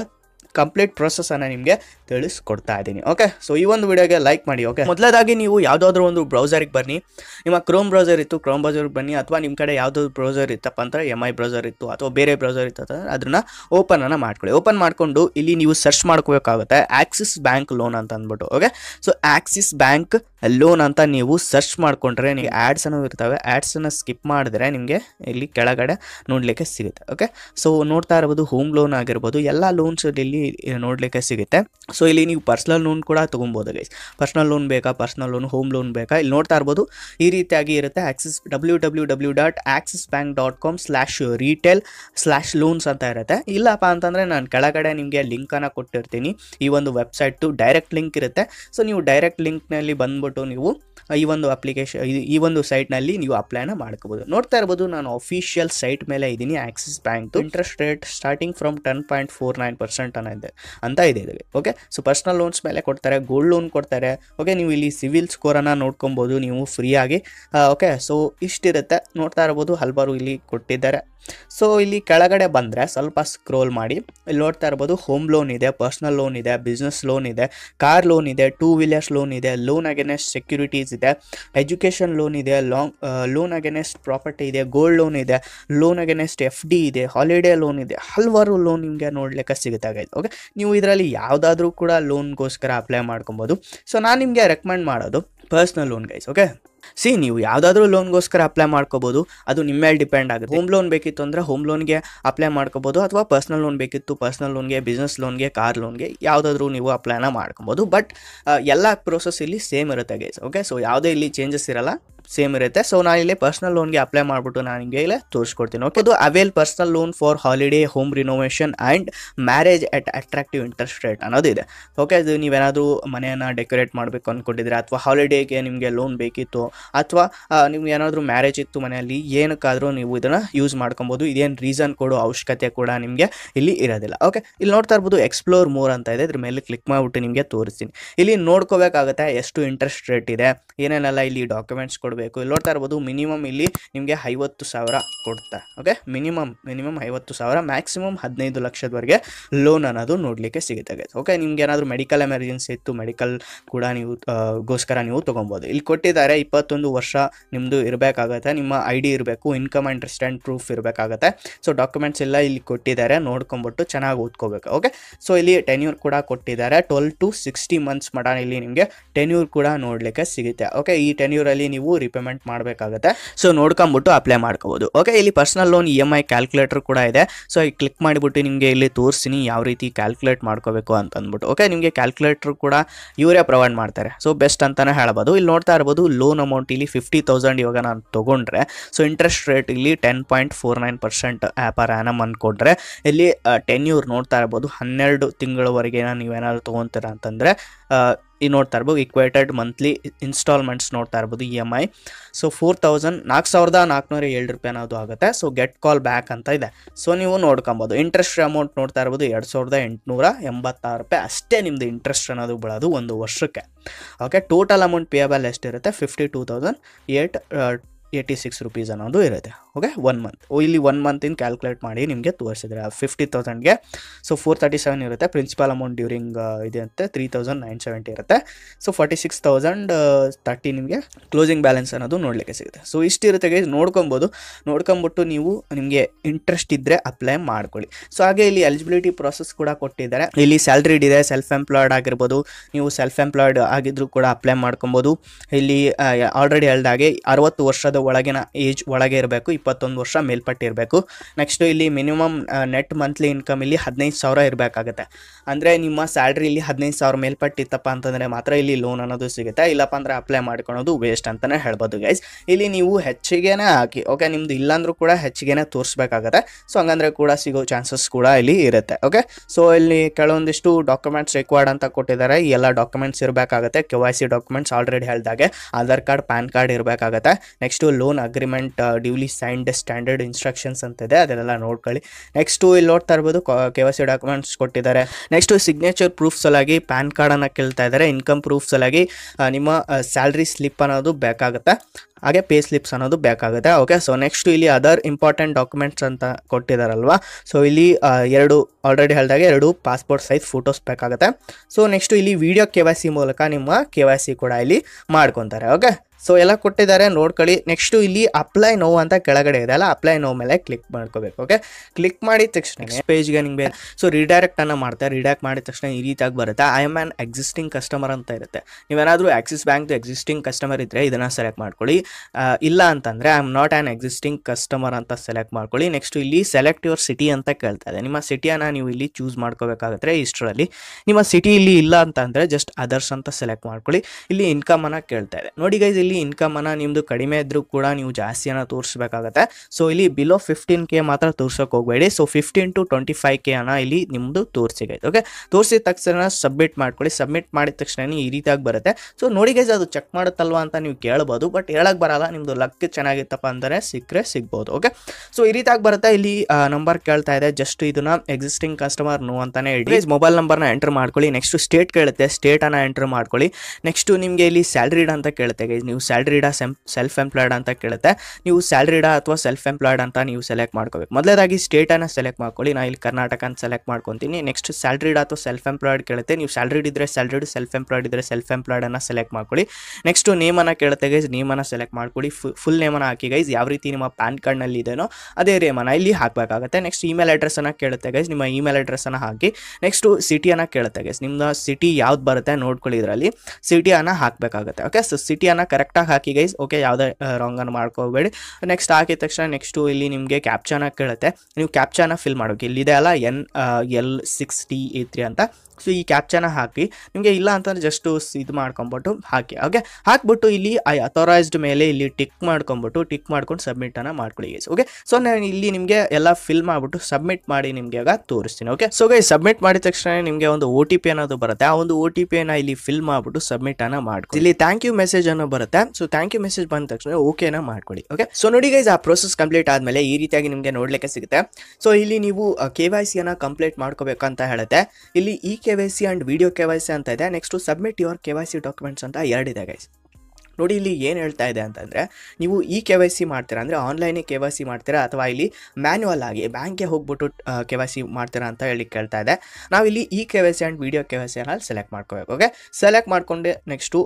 ಕಂಪ್ಲೀಟ್ ಪ್ರೊಸೆಸನ್ನು ನಿಮಗೆ ತಿಳಿಸ್ಕೊಡ್ತಾ ಇದ್ದೀನಿ ಓಕೆ ಸೊ ಈ ಒಂದು ವಿಡಿಯೋಗೆ ಲೈಕ್ ಮಾಡಿ ಓಕೆ ಮೊದಲದಾಗಿ ನೀವು ಯಾವುದಾದ್ರೂ ಒಂದು ಬ್ರೌಸರಿಗೆ ಬನ್ನಿ ನಿಮ್ಮ ಕ್ರೋಮ್ ಬ್ರೌಸರ್ ಇತ್ತು ಕ್ರೋಮ್ ಬ್ರೌಸರ್ಗೆ ಬನ್ನಿ ಅಥವಾ ನಿಮ್ಮ ಕಡೆ ಯಾವುದಾದ್ರು ಬ್ರೌಸರ್ ಇತ್ತಪ್ಪ ಅಂದ್ರೆ ಎಮ್ ಐ ಬ್ರೌಸರ್ ಇತ್ತು ಅಥವಾ ಬೇರೆ ಬ್ರೌಸರ್ ಇತ್ತು ಅಂದರೆ ಅದನ್ನು ಓಪನನ್ನು ಮಾಡ್ಕೊಳ್ಳಿ ಓಪನ್ ಮಾಡಿಕೊಂಡು ಇಲ್ಲಿ ನೀವು ಸರ್ಚ್ ಮಾಡ್ಕೋಬೇಕಾಗುತ್ತೆ ಆಕ್ಸಿಸ್ ಬ್ಯಾಂಕ್ ಲೋನ್ ಅಂತ ಅಂದ್ಬಿಟ್ಟು okay so Axis bank loan ಅಂತ ನೀವು ಸರ್ಚ್ ಮಾಡಿಕೊಂಡ್ರೆ ನಿಮಗೆ ಆ್ಯಡ್ಸನ್ನು ಇರ್ತವೆ ಆ್ಯಡ್ಸನ್ನು ಸ್ಕಿಪ್ ಮಾಡಿದ್ರೆ ನಿಮಗೆ ಇಲ್ಲಿ ಕೆಳಗಡೆ ನೋಡಲಿಕ್ಕೆ ಸಿಗುತ್ತೆ ಓಕೆ ಸೊ ನೋಡ್ತಾ ಇರ್ಬೋದು ಹೋಮ್ ಲೋನ್ ಆಗಿರ್ಬೋದು ಎಲ್ಲ ಲೋನ್ಸ್ ಇಲ್ಲಿ ನೋಡ್ಲಿಕ್ಕೆ ನೋಡಲಿಕ್ಕೆ ಸಿಗುತ್ತೆ ಸೊ ಇಲ್ಲಿ ನೀವು ಪರ್ಸ್ನಲ್ ಲೋನ್ ಕೂಡ ತೊಗೊಬೋದು ಗೈಸ್ ಪರ್ಸ್ನಲ್ ಲೋನ್ ಬೇಕಾ ಪರ್ಸ್ನಲ್ ಲೋನ್ ಹೋಮ್ ಲೋನ್ ಬೇಕಾ ಇಲ್ಲಿ ನೋಡ್ತಾ ಇರ್ಬೋದು ಈ ರೀತಿಯಾಗಿ ಇರುತ್ತೆ Axis W W W dot Axis bank dot com slash retail slash loans ಅಂತ ಇರುತ್ತೆ ಇಲ್ಲಪ್ಪ ಅಂತಂದರೆ ನಾನು ಕೆಳಗಡೆ ನಿಮಗೆ ಲಿಂಕನ್ನು ಕೊಟ್ಟಿರ್ತೀನಿ ಈ ಒಂದು ವೆಬ್ಸೈಟು ಡೈರೆಕ್ಟ್ ಲಿಂಕ್ ಇರುತ್ತೆ ಸೊ ನೀವು ಡೈರೆಕ್ಟ್ ಲಿಂಕ್ನಲ್ಲಿ ಬಂದ್ಬಿಟ್ಟು ನೀವು ಈ ಒಂದು ಅಪ್ಲಿಕೇಶನ್ ಈ ಒಂದು ಸೈಟ್ನಲ್ಲಿ ನೀವು ಅಪ್ಲೈನ ಮಾಡ್ಕೋಬೋದು ನೋಡ್ತಾ ಇರ್ಬೋದು ನಾನು ಅಫಿಷಿಯಲ್ ಸೈಟ್ ಮೇಲೆ ಇದ್ದೀನಿ Axis bank interest rate starting from ten point four nine percent ಅನ್ನ ಇದೆ ಅಂತ ಇದೆ ಇದೆ ಓಕೆ ಸೊ ಪರ್ಸನಲ್ ಲೋನ್ಸ್ ಮೇಲೆ ಕೊಡ್ತಾರೆ ಗೋಲ್ಡ್ ಲೋನ್ ಕೊಡ್ತಾರೆ ಓಕೆ ನೀವು ಇಲ್ಲಿ ಸಿವಿಲ್ ಸ್ಕೋರ್ ಅನ್ನ ನೋಡ್ಕೊಬಹುದು ನೀವು ಫ್ರೀಯಾಗಿ ಓಕೆ ಸೊ ಇಷ್ಟಿರುತ್ತೆ ನೋಡ್ತಾ ಇರಬಹುದು ಹಲವಾರು ಇಲ್ಲಿ ಕೊಟ್ಟಿದ್ದಾರೆ ಸೊ ಇಲ್ಲಿ ಕೆಳಗಡೆ ಬಂದ್ರೆ ಸ್ವಲ್ಪ ಸ್ಕ್ರೋಲ್ ಮಾಡಿ ಇಲ್ಲಿ ನೋಡ್ತಾ ಇರಬಹುದು ಹೋಮ್ ಲೋನ್ ಇದೆ ಪರ್ಸ್ನಲ್ ಲೋನ್ ಇದೆ ಬಿಸ್ನೆಸ್ ಲೋನ್ ಇದೆ ಕಾರ್ ಲೋನ್ ಇದೆ ಟೂ ವೀಲರ್ಸ್ ಲೋನ್ ಇದೆ ಲೋನ್ ಅಗೇನೆಸ್ಟ್ ಸೆಕ್ಯೂರಿಟೀಸ್ ಇದೆ ಎಜುಕೇಶನ್ ಲೋನ್ ಇದೆ ಲಾಂಗ್ ಲೋನ್ ಅಗೇನೆಸ್ಟ್ ಪ್ರಾಪರ್ಟಿ ಇದೆ ಗೋಲ್ಡ್ ಲೋನ್ ಇದೆ ಲೋನ್ ಅಗೇನೆಸ್ಟ್ ಎಫ್ ಡಿ ಇದೆ ಹಾಲಿಡೇ ಲೋನ್ ಇದೆ ಹಲವಾರು ಲೋನ್ ನಿಮಗೆ ನೋಡ್ಲಿಕ್ಕೆ ಸಿಗುತ್ತೆ ಓಕೆ ನೀವು ಇದರಲ್ಲಿ ಯಾವುದಾದ್ರೂ ಕೂಡ ಲೋನ್ಗೋಸ್ಕರ ಅಪ್ಲೈ ಮಾಡ್ಕೊಬೋದು ಸೊ ನಾನು ನಿಮಗೆ ರೆಕಮೆಂಡ್ ಮಾಡೋದು personal loan guys okay see ನೀವು ಯಾವುದಾದ್ರೂ ಲೋನ್ಗೋಸ್ಕರ ಅಪ್ಲೈ ಮಾಡ್ಕೋಬೋದು ಅದು ನಿಮ್ಮ ಮೇಲೆ ಡಿಪೆಂಡ್ ಆಗುತ್ತೆ ಹೋಮ್ ಲೋನ್ ಬೇಕಿತ್ತು ಅಂದರೆ ಹೋಮ್ ಲೋನ್ಗೆ ಅಪ್ಲೈ ಮಾಡ್ಕೋಬೋದು ಅಥವಾ ಪರ್ಸ್ನಲ್ ಲೋನ್ ಬೇಕಿತ್ತು ಪರ್ಸ್ನಲ್ ಲೋನ್ಗೆ ಬಿಸ್ನೆಸ್ ಲೋನ್ಗೆ ಕಾರ್ ಲೋನ್ಗೆ ಯಾವುದಾದ್ರೂ ನೀವು ಅಪ್ಲೈನ ಮಾಡ್ಕೊಬೋದು ಬಟ್ ಎಲ್ಲ ಪ್ರೋಸೆಸ್ ಇಲ್ಲಿ ಸೇಮ್ ಇರುತ್ತೆ ಗೈಸ್ ಓಕೆ ಸೊ ಯಾವುದೇ ಇಲ್ಲಿ ಚೇಂಜಸ್ ಇರಲ್ಲ ಸೇಮ್ ಇರುತ್ತೆ ಸೊ ನಾನು ಇಲ್ಲಿ ಪರ್ಸನಲ್ ಲೋನ್ಗೆ ಅಪ್ಲೈ ಮಾಡಿಬಿಟ್ಟು ನಾನು ನಿಮಗೆ ಇಲ್ಲೇ ತೋರಿಸ್ಕೊಡ್ತೀನಿ ಓಕೆ ಅದು avail personal loan for holiday home renovation and marriage at attractive interest rate ಅನ್ನೋದು ಇದೆ ಓಕೆ ಇದು ನೀವೇನಾದರೂ ಮನೆಯನ್ನು ಡೆಕೋರೇಟ್ ಮಾಡಬೇಕು ಅಂದ್ಕೊಂಡಿದ್ರೆ ಅಥವಾ ಹಾಲಿಡೇಗೆ ನಿಮಗೆ ಲೋನ್ ಬೇಕಿತ್ತು ಅಥವಾ ನಿಮ್ಗೆ ಏನಾದರೂ ಮ್ಯಾರೇಜ್ ಇತ್ತು ಮನೆಯಲ್ಲಿ ಏನಕ್ಕಾದರೂ ನೀವು ಇದನ್ನು ಯೂಸ್ ಮಾಡ್ಕೊಬೋದು ಇದೇನು ರೀಸನ್ ಕೊಡೋ ಅವಶ್ಯಕತೆ ಕೂಡ ನಿಮಗೆ ಇಲ್ಲಿ ಇರೋದಿಲ್ಲ ಓಕೆ ಇಲ್ಲಿ ನೋಡ್ತಾ ಇರ್ಬೋದು ಎಕ್ಸ್ಪ್ಲೋರ್ ಮೋರ್ ಅಂತ ಇದೆ ಇದ್ರ ಮೇಲೆ ಕ್ಲಿಕ್ ಮಾಡಿಬಿಟ್ಟು ನಿಮಗೆ ತೋರಿಸ್ತೀನಿ ಇಲ್ಲಿ ನೋಡ್ಕೋಬೇಕಾಗತ್ತೆ ಎಷ್ಟು ಇಂಟ್ರೆಸ್ಟ್ ರೇಟ್ ಇದೆ ಏನೇನೆಲ್ಲ ಇಲ್ಲಿ ಡಾಕ್ಯುಮೆಂಟ್ಸ್ ಕೊಡಬೇಕು ಇರಬೇಕು ಇಲ್ಲಿ ನೋಡ್ತಾ ಇರ್ಬೋದು ಮಿನಿಮಮ್ ಇಲ್ಲಿ ನಿಮಗೆ ಐವತ್ತು ಸಾವಿರ ಕೊಡ್ತಾ ಓಕೆ ಮಿನಿಮಮ್ ಮಿನಿಮಮ್ ಐವತ್ತು ಸಾವಿರ ಮ್ಯಾಕ್ಸಿಮಮ್ ಹದಿನೈದು ಲಕ್ಷದವರೆಗೆ ಲೋನ್ ಅನ್ನೋದು ನೋಡಲಿಕ್ಕೆ ಸಿಗುತ್ತೆ ಓಕೆ ನಿಮ್ಗೆ ಏನಾದರೂ ಮೆಡಿಕಲ್ ಎಮರ್ಜೆನ್ಸಿ ಇತ್ತು ಮೆಡಿಕಲ್ ಕೂಡ ನೀವು ಗೋಸ್ಕರ ನೀವು ತೊಗೊಬೋದು ಇಲ್ಲಿ ಕೊಟ್ಟಿದ್ದಾರೆ ಇಪ್ಪತ್ತೊಂದು ವರ್ಷ ನಿಮ್ಮದು ಇರಬೇಕಾಗತ್ತೆ ನಿಮ್ಮ ಐ ಡಿ ಇರಬೇಕು ಇನ್ಕಮ್ ಆ್ಯಂಡ್ ರೆಸಿಡೆಂಟ್ ಪ್ರೂಫ್ ಇರಬೇಕಾಗತ್ತೆ ಸೊ ಡಾಕ್ಯುಮೆಂಟ್ಸ್ ಎಲ್ಲ ಇಲ್ಲಿ ಕೊಟ್ಟಿದ್ದಾರೆ ನೋಡ್ಕೊಂಬಿಟ್ಟು ಚೆನ್ನಾಗಿ ಓದ್ಕೋಬೇಕು ಓಕೆ ಸೊ ಇಲ್ಲಿ ಟೆನ್ಯೂರ್ ಕೂಡ ಕೊಟ್ಟಿದ್ದಾರೆ ಟ್ವೆಲ್ ಟು ಸಿಕ್ಸ್ಟಿ ಮಂತ್ಸ್ ಮಟ ಇಲ್ಲಿ ನಿಮಗೆ ಟೆನ್ಯೂರ್ ಕೂಡ ನೋಡಲಿಕ್ಕೆ ಸಿಗುತ್ತೆ ಓಕೆ ಈ ಟೆನ್ಯೂರಲ್ಲಿ ನೀವು ರಿಪೇಮೆಂಟ್ ಮಾಡಬೇಕಾಗುತ್ತೆ ಸೊ ನೋಡ್ಕೊಂಬಿಟ್ಟು ಅಪ್ಲೈ ಮಾಡ್ಕೋಬೋದು ಓಕೆ ಇಲ್ಲಿ personal loan E M I calculator ಕೂಡ ಇದೆ ಸೊ ಈ ಕ್ಲಿಕ್ ಮಾಡಿಬಿಟ್ಟು ನಿಮಗೆ ಇಲ್ಲಿ ತೋರಿಸ್ತೀನಿ ಯಾವ ರೀತಿ ಕ್ಯಾಲ್ಕುಲೇಟ್ ಮಾಡ್ಕೋಬೇಕು ಅಂತ ಅಂದ್ಬಿಟ್ಟು ಓಕೆ ನಿಮಗೆ ಕ್ಯಾಲ್ಕುಲೇಟರ್ ಕೂಡ ಇವರೇ ಪ್ರೊವೈಡ್ ಮಾಡ್ತಾರೆ ಸೊ ಬೆಸ್ಟ್ ಅಂತಲೇ ಹೇಳ್ಬೋದು ಇಲ್ಲಿ ನೋಡ್ತಾ ಇರ್ಬೋದು ಲೋನ್ ಅಮೌಂಟ್ ಇಲ್ಲಿ ಫಿಫ್ಟಿ ತೌಸಂಡ್ ಇವಾಗ ನಾನು ತೊಗೊಂಡ್ರೆ ಸೊ ಇಂಟ್ರೆಸ್ಟ್ ರೇಟ್ ಇಲ್ಲಿ ten point four nine percent per annum ಅಂದ್ಕೊಂಡ್ರೆ ಇಲ್ಲಿ ಟೆನ್ ಇವ್ರು ನೋಡ್ತಾ ಇರ್ಬೋದು ಹನ್ನೆರಡು ತಿಂಗಳವರೆಗೆ ನೀವೇನಾದ್ರು ತೊಗೊತೀರ ಅಂತಂದರೆ ಈ ನೋಡ್ತಾ ಇರ್ಬೋದು ಇಕ್ವೇಟೆಡ್ ಮಂತ್ಲಿ ಇನ್ಸ್ಟಾಲ್ಮೆಂಟ್ಸ್ ನೋಡ್ತಾ ಇರ್ಬೋದು E M I so four thousand ನಾಲ್ಕು ಸಾವಿರದ ನಾಲ್ಕುನೂರ ಏಳು ರೂಪಾಯಿ ಅನ್ನೋದು ಆಗುತ್ತೆ ಸೊ ಗೆಟ್ ಕಾಲ್ ಬ್ಯಾಕ್ ಅಂತ ಇದೆ ಸೊ ನೀವು ನೋಡ್ಕೊಬೋದು ಇಂಟ್ರೆಸ್ಟ್ ಅಮೌಂಟ್ ನೋಡ್ತಾ ಇರ್ಬೋದು ಎರಡು ಸಾವಿರದ ಎಂಟುನೂರ ಎಂಬತ್ತಾರು ರೂಪಾಯಿ ಅಷ್ಟೇ ನಿಮ್ಮದು ಇಂಟ್ರೆಸ್ಟ್ ಅನ್ನೋದು ಬೀಳೋದು ಒಂದು ವರ್ಷಕ್ಕೆ ಓಕೆ ಟೋಟಲ್ ಅಮೌಂಟ್ ಪೇಯಬಲ್ ಎಷ್ಟಿರುತ್ತೆ fifty two thousand eight eighty six rupees ಅನ್ನೋದು ಇರುತ್ತೆ ಓಕೆ ಒನ್ ಮಂತ್ ಓ ಇಲ್ಲಿ ಒನ್ ಮಂತಿಂದ ಕ್ಯಾಲ್ಕುಲೇಟ್ ಮಾಡಿ ನಿಮಗೆ ತೋರಿಸಿದ್ರೆ ಫಿಫ್ಟಿ ತೌಸಂಡ್ಗೆ ಸೊ ಫೋರ್ ತರ್ಟಿ ಸೆವೆನ್ ಇರುತ್ತೆ ಪ್ರಿನ್ಸಿಪಲ್ ಅಮೌಂಟ್ ಡ್ಯೂರಿಂಗ್ ಇದೆ ಅಂತೆ ತ್ರೀ ತೌಸಂಡ್ ನೈನ್ ಸೆವೆಂಟಿ ಇರುತ್ತೆ so forty six thousand thirty ನಿಮಗೆ ಕ್ಲೋಸಿಂಗ್ ಬ್ಯಾಲೆನ್ಸ್ ಅನ್ನೋದು ನೋಡಲಿಕ್ಕೆ ಸಿಗುತ್ತೆ ಸೊ ಇಷ್ಟಿರುತ್ತೆ ಗೈಸ್ ನೋಡ್ಕೊಬೋದು ನೋಡ್ಕೊಂಬಿಟ್ಟು ನೀವು ನಿಮಗೆ ಇಂಟ್ರೆಸ್ಟ್ ಇದ್ದರೆ ಅಪ್ಲೈ ಮಾಡ್ಕೊಳ್ಳಿ ಸೊ ಹಾಗೆ ಇಲ್ಲಿ ಎಲಿಜಿಬಿಲಿಟಿ ಪ್ರೋಸೆಸ್ ಕೂಡ ಕೊಟ್ಟಿದ್ದಾರೆ ಇಲ್ಲಿ ಸ್ಯಾಲ್ರಿಡ್ ಇದೆ ಸೆಲ್ಫ್ ಎಂಪ್ಲಾಯ್ಡ್ ಆಗಿರ್ಬೋದು ನೀವು ಸೆಲ್ಫ್ ಎಂಪ್ಲಾಯ್ಡ್ ಆಗಿದ್ರೂ ಕೂಡ ಅಪ್ಲೈ ಮಾಡ್ಕೊಬೋದು ಇಲ್ಲಿ ಆಲ್ರೆಡಿ ಹೇಳ್ದಾಗೆ ಅರವತ್ತು ವರ್ಷದ ಒಳಗಿನ ಏಜ್ ಒಳಗೆ ಇರಬೇಕು ಇಪ್ಪತ್ತೊಂದು ವರ್ಷ ಮೇಲ್ಪಟ್ಟಿರಬೇಕು ನೆಕ್ಸ್ಟು ಇಲ್ಲಿ ಮಿನಿಮಮ್ ನೆಟ್ ಮಂತ್ಲಿ ಇನ್ಕಮ್ ಇಲ್ಲಿ ಹದಿನೈದು ಸಾವಿರ ಇರಬೇಕಾಗುತ್ತೆ ಅಂದರೆ ನಿಮ್ಮ ಸ್ಯಾಲ್ರಿ ಇಲ್ಲಿ ಹದಿನೈದು ಸಾವಿರ ಮೇಲ್ಪಟ್ಟಿತ್ತಪ್ಪ ಅಂತಂದರೆ ಮಾತ್ರ ಇಲ್ಲಿ ಲೋನ್ ಅನ್ನೋದು ಸಿಗುತ್ತೆ ಇಲ್ಲಪ್ಪ ಅಂದರೆ ಅಪ್ಲೈ ಮಾಡ್ಕೊಳೋದು ವೇಸ್ಟ್ ಅಂತಲೇ ಹೇಳ್ಬೋದು ಗೈಸ್ ಇಲ್ಲಿ ನೀವು ಹೆಚ್ಚಿಗೆನೇ ಹಾಕಿ ಓಕೆ ನಿಮ್ಮದು ಇಲ್ಲಾಂದ್ರೂ ಕೂಡ ಹೆಚ್ಚಿಗೆನೇ ತೋರಿಸ್ಬೇಕಾಗತ್ತೆ ಸೊ ಹಂಗಂದ್ರೆ ಕೂಡ ಸಿಗೋ ಚಾನ್ಸಸ್ ಕೂಡ ಇಲ್ಲಿ ಇರುತ್ತೆ ಓಕೆ ಸೊ ಇಲ್ಲಿ ಕೆಲವೊಂದಿಷ್ಟು ಡಾಕ್ಯುಮೆಂಟ್ಸ್ ರಿಕ್ವೈರ್ಡ್ ಅಂತ ಕೊಟ್ಟಿದ್ದಾರೆ ಈ ಎಲ್ಲ ಡಾಕ್ಯುಮೆಂಟ್ಸ್ ಇರಬೇಕಾಗುತ್ತೆ K Y C documents already ಹೇಳಿದಾಗೆ ಆಧಾರ್ ಕಾರ್ಡ್ ಪ್ಯಾನ್ ಕಾರ್ಡ್ ಇರಬೇಕಾಗತ್ತೆ next loan agreement duly signed standard instructions ಅಂತ ಇದೆ ಅದೆಲ್ಲ ನೋಡ್ಕೊಳ್ಳಿ ನೆಕ್ಸ್ಟು ಇಲ್ಲಿ ನೋಡ್ತಾ ಇರ್ಬೋದು ಕೆ ವೈ ಸಿ ಡಾಕ್ಯುಮೆಂಟ್ಸ್ ಕೊಟ್ಟಿದ್ದಾರೆ ನೆಕ್ಸ್ಟು ಸಿಗ್ನೇಚರ್ ಪ್ರೂಫ್ ಸಲಾಗಿ ಪ್ಯಾನ್ ಕಾರ್ಡನ್ನು ಕೇಳ್ತಾ ಇದ್ದಾರೆ ಇನ್ಕಮ್ ಪ್ರೂಫ್ ಸಲಾಗಿ ನಿಮ್ಮ ಸ್ಯಾಲ್ರಿ ಸ್ಲಿಪ್ ಅನ್ನೋದು ಬೇಕಾಗುತ್ತೆ ಹಾಗೆ ಪೇ ಸ್ಲಿಪ್ಸ್ ಅನ್ನೋದು ಬೇಕಾಗುತ್ತೆ ಓಕೆ ಸೊ ನೆಕ್ಸ್ಟ್ ಇಲ್ಲಿ ಅದರ್ ಇಂಪಾರ್ಟೆಂಟ್ ಡಾಕ್ಯುಮೆಂಟ್ಸ್ ಅಂತ ಕೊಟ್ಟಿದಾರಲ್ವಾ ಸೊ ಇಲ್ಲಿ ಎರಡು ಆಲ್ರೆಡಿ ಹೇಳಿದಾಗ ಎರಡು ಪಾಸ್ಪೋರ್ಟ್ ಸೈಜ್ ಫೋಟೋಸ್ ಬೇಕಾಗುತ್ತೆ ಸೊ ನೆಕ್ಸ್ಟ್ ಇಲ್ಲಿ ವಿಡಿಯೋ ಕೆ ವೈ ಸಿ ಮೂಲಕ ನಿಮ್ಮ ಕೆ ವೈ ಸಿ ಕೂಡ ಇಲ್ಲಿ ಮಾಡ್ಕೊತಾರೆ ಓಕೆ ಸೊ ಎಲ್ಲ ಕೊಟ್ಟಿದ್ದಾರೆ ನೋಡ್ಕೊಳ್ಳಿ ನೆಕ್ಸ್ಟು ಇಲ್ಲಿ ಅಪ್ಲೈ ನೋವು ಅಂತ ಕೆಳಗಡೆ ಇದೆ ಅಲ್ಲ ಅಪ್ಲೈ ನೋವು ಮೇಲೆ ಕ್ಲಿಕ್ ಮಾಡ್ಕೋಬೇಕು ಓಕೆ ಕ್ಲಿಕ್ ಮಾಡಿದ ತಕ್ಷಣ ಪೇಜ್ಗೆ ನಿಮಗೆ ಸೊ ರಿಡೈರೆಕ್ಟನ್ನು ಮಾಡ್ತಾರೆ ರಿಡೈರೆಕ್ಟ್ ಮಾಡಿದ ತಕ್ಷಣ ಈ ರೀತಿಯಾಗಿ ಬರುತ್ತೆ I am an existing customer ಅಂತ ಇರುತ್ತೆ ನೀವೇನಾದರೂ ಆಕ್ಸಿಸ್ ಬ್ಯಾಂಕ್ದು ಎಕ್ಸಿಸ್ಟಿಂಗ್ ಕಸ್ಟಮರ್ ಇದ್ದರೆ ಇದನ್ನು ಸೆಲೆಕ್ಟ್ ಮಾಡ್ಕೊಳ್ಳಿ ಇಲ್ಲ ಅಂತಂದರೆ I am not an existing customer ಅಂತ ಸೆಲೆಕ್ಟ್ ಮಾಡ್ಕೊಳ್ಳಿ ನೆಕ್ಸ್ಟ್ ಇಲ್ಲಿ ಸೆಲೆಕ್ಟ್ ಯುವರ್ ಸಿಟಿ ಅಂತ ಕೇಳ್ತಾ ಇದೆ ನಿಮ್ಮ ಸಿಟಿಯನ್ನು ನೀವು ಇಲ್ಲಿ ಚೂಸ್ ಮಾಡ್ಕೋಬೇಕಾಗತ್ತೆ ಇಷ್ಟರಲ್ಲಿ ನಿಮ್ಮ ಸಿಟಿ ಇಲ್ಲಿ ಇಲ್ಲ ಅಂತಂದರೆ ಜಸ್ಟ್ ಅದರ್ಸ್ ಅಂತ ಸೆಲೆಕ್ಟ್ ಮಾಡ್ಕೊಳ್ಳಿ ಇಲ್ಲಿ ಇನ್ಕಮ್ ಅನ್ನ ಕೇಳ್ತಾ ಇದೆ ನೋಡಿ ಗೈಸ್ ಇಲ್ಲಿ ಇನ್ಕಮ್ ಇನ್ಕಮನ್ನು ನಿಮ್ಮದು ಕಡಿಮೆ ಇದ್ದರೂ ಕೂಡ ನೀವು ಜಾಸ್ತಿಯನ್ನು ತೋರಿಸಬೇಕಾಗತ್ತೆ ಸೊ ಇಲ್ಲಿ ಬಿಲೋ ಫಿಫ್ಟೀನ್ ಕೆ ಮಾತ್ರ ತೋರ್ಸೋಕೆ ಹೋಗಬೇಡಿ so fifteen to twenty five K ಅನ್ನ ಇಲ್ಲಿ ನಿಮ್ಮದು ತೋರಿಸಿಗೈತೆ ಓಕೆ ತೋರಿಸಿದ ತಕ್ಷಣ ಸಬ್ಮಿಟ್ ಮಾಡ್ಕೊಳ್ಳಿ ಸಬ್ಮಿಟ್ ಮಾಡಿದ ತಕ್ಷಣ ಈ ರೀತಿಯಾಗಿ ಬರುತ್ತೆ ಸೊ ನೋಡಿ ಗೈಸ್ ಅದು ಚೆಕ್ ಮಾಡುತ್ತಲ್ವಾ ಅಂತ ನೀವು ಕೇಳ್ಬೋದು ಬಟ್ ಹೇಳಕ್ಕೆ ಬರಲ್ಲ ನಿಮ್ಮದು ಲಕ್ ಚೆನ್ನಾಗಿತ್ತಪ್ಪ ಅಂದರೆ ಸಿಕ್ಕರೆ ಸಿಗ್ಬೋದು ಓಕೆ ಸೊ ಈ ರೀತಿಯಾಗಿ ಬರುತ್ತೆ ಇಲ್ಲಿ ನಂಬರ್ ಕೇಳ್ತಾ ಇದೆ ಜಸ್ಟ್ ಇದನ್ನ ಎಕ್ಸಿಸ್ಟಿಂಗ್ ಕಸ್ಟಮರ್ ನೋ ಅಂತಾನೆ ಹೇಳಿ ಮೊಬೈಲ್ ನಂಬರ್ನ ಎಂಟರ್ ಮಾಡ್ಕೊಳ್ಳಿ ನೆಕ್ಸ್ಟ್ ಸ್ಟೇಟ್ ಕೇಳುತ್ತೆ ಸ್ಟೇಟನ್ನು ಎಂಟರ್ ಮಾಡ್ಕೊಳ್ಳಿ ನೆಕ್ಸ್ಟು ನಿಮಗೆ ಇಲ್ಲಿ ಸ್ಯಾಲ್ರಿಡ್ ಅಂತ ಕೇಳುತ್ತೆ ನೀವು ಸ್ಯಾಲ್ರಿಡ ಸೆಲ್ಫ್ ಎಂಪ್ಲಾಯ್ಡ್ ಅಂತ ಕೇಳುತ್ತೆ ನೀವು ಸ್ಯಾಲ್ರಿಡ ಅಥವಾ ಸೆಲ್ಫ್ ಎಂಪ್ಲಾಯ್ಡ್ ಅಂತ ನೀವು ಸೆಲೆಕ್ಟ್ ಮಾಡ್ಕೋಬೇಕು ಮೊದಲೇದಾಗಿ ಸ್ಟೇಟನ್ನು ಸೆಲೆಕ್ಟ್ ಮಾಡ್ಕೊಳ್ಳಿ ನಾ ಇಲ್ಲಿ ಕರ್ನಾಟಕ ಅಂತ ಸೆಲೆಕ್ಟ್ ಮಾಡ್ಕೊತೀನಿ ನೆಕ್ಸ್ಟ್ ಸ್ಯಾಲ್ರಿಡ್ ಅಥವಾ ಸೆಲ್ಫ್ ಎಂಪ್ಲಾಯ್ಡ್ ಕೇಳುತ್ತೆ ನೀವು ಸ್ಯಾಲ್ರಿಡ್ ಇದ್ರೆ ಸ್ಯಾಲ್ರಿಡ್ ಸೆಲ್ಫ್ ಎಂಪ್ಲಾಯ್ಡ್ ಇದ್ರೆ ಸೆಲ್ಫ್ ಎಂಪ್ಲಾಯ್ಡ್ ಅನ್ನು ಸೆಲೆಕ್ಟ್ ಮಾಡ್ಕೊಳ್ಳಿ ನೆಕ್ಸ್ಟು ನೇಮನ್ನು ಕೇಳುತ್ತೆ ಸೆಲೆಕ್ಟ್ ಮಾಡ್ಕೊಡಿ ಮಾಡ್ಕೊಡಿ ಫುಲ್ ನೇಮನ್ನು ಹಾಕಿ ಗೈಸ್ ಯಾವ ರೀತಿ ನಿಮ್ಮ ಪ್ಯಾನ್ ಕಾರ್ಡ್ನಲ್ಲಿ ಇದೆಯೋ ಅದೇ ನೇಮನ ಇಲ್ಲಿ ಹಾಕಬೇಕಾಗುತ್ತೆ ನೆಕ್ಸ್ಟ್ ಇಮೇಲ್ ಅಡ್ರೆಸ್ಸನ್ನು ಕೇಳುತ್ತೆ ಗೈಸ್ ನಿಮ್ಮ ಇಮೇಲ್ ಅಡ್ರೆಸ್ಸನ್ನು ಹಾಕಿ ನೆಕ್ಸ್ಟು ಸಿಟಿಯನ್ನು ಕೇಳುತ್ತೆ ಗೈಸ್ ನಿಮ್ಮ ಸಿಟಿ ಯಾವ್ದು ಬರುತ್ತೆ ನೋಡ್ಕೊಳ್ಳಿ ಇದರಲ್ಲಿ ಸಿಟಿಯನ್ನು ಹಾಕಬೇಕಾಗುತ್ತೆ ಓಕೆ ಸೊ ಸಿಟಿಯನ್ನು ಕರೆಕ್ಟಾಗಿ ಹಾಕಿ ಗೈಸ್ ಓಕೆ ಯಾವುದೇ ರಾಂಗನ್ನು ಮಾಡ್ಕೋಬೇಡಿ ನೆಕ್ಸ್ಟ್ ಹಾಕಿದ ತಕ್ಷಣ ನೆಕ್ಸ್ಟು ಇಲ್ಲಿ ನಿಮಗೆ ಕ್ಯಾಪ್ಚಾನ ಕೇಳುತ್ತೆ ನೀವು ಕ್ಯಾಪ್ಚಾನ ಫಿಲ್ ಮಾಡೋಕೆ ಇಲ್ಲಿದೆ ಅಲ್ಲ N L six T A three ಅಂತ ಸೊ ಈ ಕ್ಯಾಪ್ಚಾನ ಹಾಕಿ ನಿಮಗೆ ಇಲ್ಲ ಅಂತಂದರೆ ಜಸ್ಟು ಇದು ಮಾಡ್ಕೊಂಬಿಟ್ಟು ಹಾಕಿ ಓಕೆ ಹಾಕ್ಬಿಟ್ಟು ಇಲ್ಲಿ ಐ ಅಥೋರೈಸ್ಡ್ ಮೇಲೆ ಇಲ್ಲಿ ಟಿಕ್ ಮಾಡ್ಕೊಂಬಿಟ್ಟು ಟಿಕ್ ಮಾಡ್ಕೊಂಡು ಸಬ್ಮಿಟ್ ಅನ್ನ ಮಾಡ್ಕೊಳ್ಳಿ ಗೈಸ್ ಓಕೆ ಸೊ ನಾನು ಇಲ್ಲಿ ನಿಮಗೆ ಎಲ್ಲ ಫಿಲ್ ಮಾಡ್ಬಿಟ್ಟು ಸಬ್ಮಿಟ್ ಮಾಡಿ ನಿಮಗೆ ಆಗ ತೋರಿಸ್ತೀನಿ ಓಕೆ ಸೊ ಗೈ ಸಬ್ಮಿಟ್ ಮಾಡಿದ ತಕ್ಷಣ ನಿಮಗೆ ಒಂದು ಓ ಟಿ ಪಿ ಅನ್ನೋದು ಬರುತ್ತೆ ಆ ಒಂದು ಓ ಟಿ ಪಿ ಅನ್ನ ಇಲ್ಲಿ ಫಿಲ್ ಮಾಡಿಬಿಟ್ಟು ಅನ್ನ ಮಾಡ್ಕೊಳ್ಳಿ ಇಲ್ಲಿ ಥ್ಯಾಂಕ್ ಯು ಮೆಸೇಜ್ ಅನ್ನೋ ಬರುತ್ತೆ ಸೊ ಥ್ಯಾಂಕ್ ಯು ಮೆಸೇಜ್ ಬಂದ ತಕ್ಷಣ ಓಕೆನ ಮಾಡ್ಕೊಳ್ಳಿ ಓಕೆ ಸೊ ನೋಡಿ ಗೈಸ್ ಆ ಪ್ರೋಸೆಸ್ ಕಂಪ್ಲೀಟ್ ಆದಮೇಲೆ ಈ ರೀತಿಯಾಗಿ ನಿಮಗೆ ನೋಡ್ಲಿಕ್ಕೆ ಸಿಗುತ್ತೆ ಸೊ ಇಲ್ಲಿ ನೀವು ಕೆ ವೈ ಅನ್ನ ಕಂಪ್ಲೀಟ್ ಮಾಡ್ಕೋಬೇಕಂತ ಹೇಳುತ್ತೆ ಇಲ್ಲಿ E K Y C and video K Y C ಅಂತ ಇದೆ next submit your K Y C documents ಅಂತ ಎರಡಿದೆ ಗೈಸ್ ನೋಡಿ ಇಲ್ಲಿ ಏನು ಹೇಳ್ತಾ ಇದೆ ಅಂತಂದರೆ ನೀವು ಇ ಕೆ ವೈ ಸಿ ಮಾಡ್ತೀರಾ ಅಂದರೆ ಆನ್ಲೈನಿಗೆ ಕೆ ವೈ ಸಿ ಮಾಡ್ತೀರಾ ಅಥವಾ ಇಲ್ಲಿ ಮ್ಯಾನ್ಯುವಲ್ ಆಗಿ ಬ್ಯಾಂಕ್ಗೆ ಹೋಗ್ಬಿಟ್ಟು ಕೆ ವೈ ಸಿ ಮಾಡ್ತೀರಾ ಅಂತ ಹೇಳಿ ಕೇಳ್ತಾ ಇದೆ ನಾವಿಲ್ಲಿ E K Y C and video K Y C ಅನ್ನಲ್ಲಿ ಸೆಲೆಕ್ಟ್ ಮಾಡ್ಕೋಬೇಕು ಓಕೆ ಸೆಲೆಕ್ಟ್ ಮಾಡಿಕೊಂಡೆ ನೆಕ್ಸ್ಟು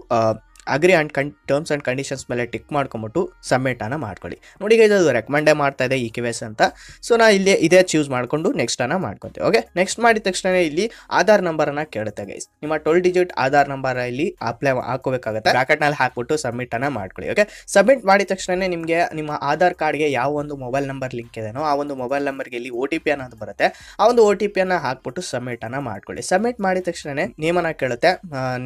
ಅಗ್ರಿ ಆ್ಯಂಡ್ ಕನ್ ಟರ್ಮ್ಸ್ ಆ್ಯಂಡ್ ಕಂಡೀಷನ್ಸ್ ಮೇಲೆ ಟಿಕ್ ಮಾಡ್ಕೊಂಬಿಟ್ಟು ಸಬ್ಮಿಟನ್ನು ಮಾಡ್ಕೊಳ್ಳಿ ನೋಡಿ ಗೈಸ್ ಅದು ರೆಕಮೆಂಡೇ ಮಾಡ್ತಾ ಇದೆ ಈ ಕೆ ಅಂತ ಸೊ ನಾ ಇಲ್ಲಿ ಇದೇ ಚೂಸ್ ಮಾಡಿಕೊಂಡು ನೆಕ್ಸ್ಟನ್ನು ಮಾಡ್ಕೊತೀವಿ ಓಕೆ ನೆಕ್ಸ್ಟ್ ಮಾಡಿದ ತಕ್ಷಣ ಇಲ್ಲಿ ಆಧಾರ್ ನಂಬರನ್ನು ಕೇಳುತ್ತೆ ಗೈಸ್ ನಿಮ್ಮ ಟ್ವೆಲ್ ಡಿಜಿಟ್ ಆಧಾರ್ ನಂಬರ್ ಇಲ್ಲಿ ಅಪ್ಲೈ ಹಾಕೋಬೇಕಾಗುತ್ತೆ ಪ್ಯಾಕೆಟ್ನಲ್ಲಿ ಹಾಕ್ಬಿಟ್ಟು ಸಬ್ಮಿಟನ್ನು ಮಾಡ್ಕೊಳ್ಳಿ ಓಕೆ ಸಬ್ಮಿಟ್ ಮಾಡಿದ ತಕ್ಷಣ ನಿಮಗೆ ನಿಮ್ಮ ಆಧಾರ್ ಕಾರ್ಡ್ಗೆ ಯಾವ ಒಂದು ಮೊಬೈಲ್ ನಂಬರ್ ಲಿಂಕ್ ಇದೆನೋ ಆ ಒಂದು ಮೊಬೈಲ್ ನಂಬರ್ಗೆ ಇಲ್ಲಿ ಒ ಟಿ ಪಿ ಅನ್ನೋದು ಬರುತ್ತೆ ಆ ಒಂದು ಒ ಟಿ ಪಿಯನ್ನು ಹಾಕ್ಬಿಟ್ಟು ಸಬ್ಮಿಟನ್ನು ಮಾಡ್ಕೊಳ್ಳಿ ಸಬ್ಮಿಟ್ ಮಾಡಿದ ತಕ್ಷಣ ನೇಮನ ಕೇಳುತ್ತೆ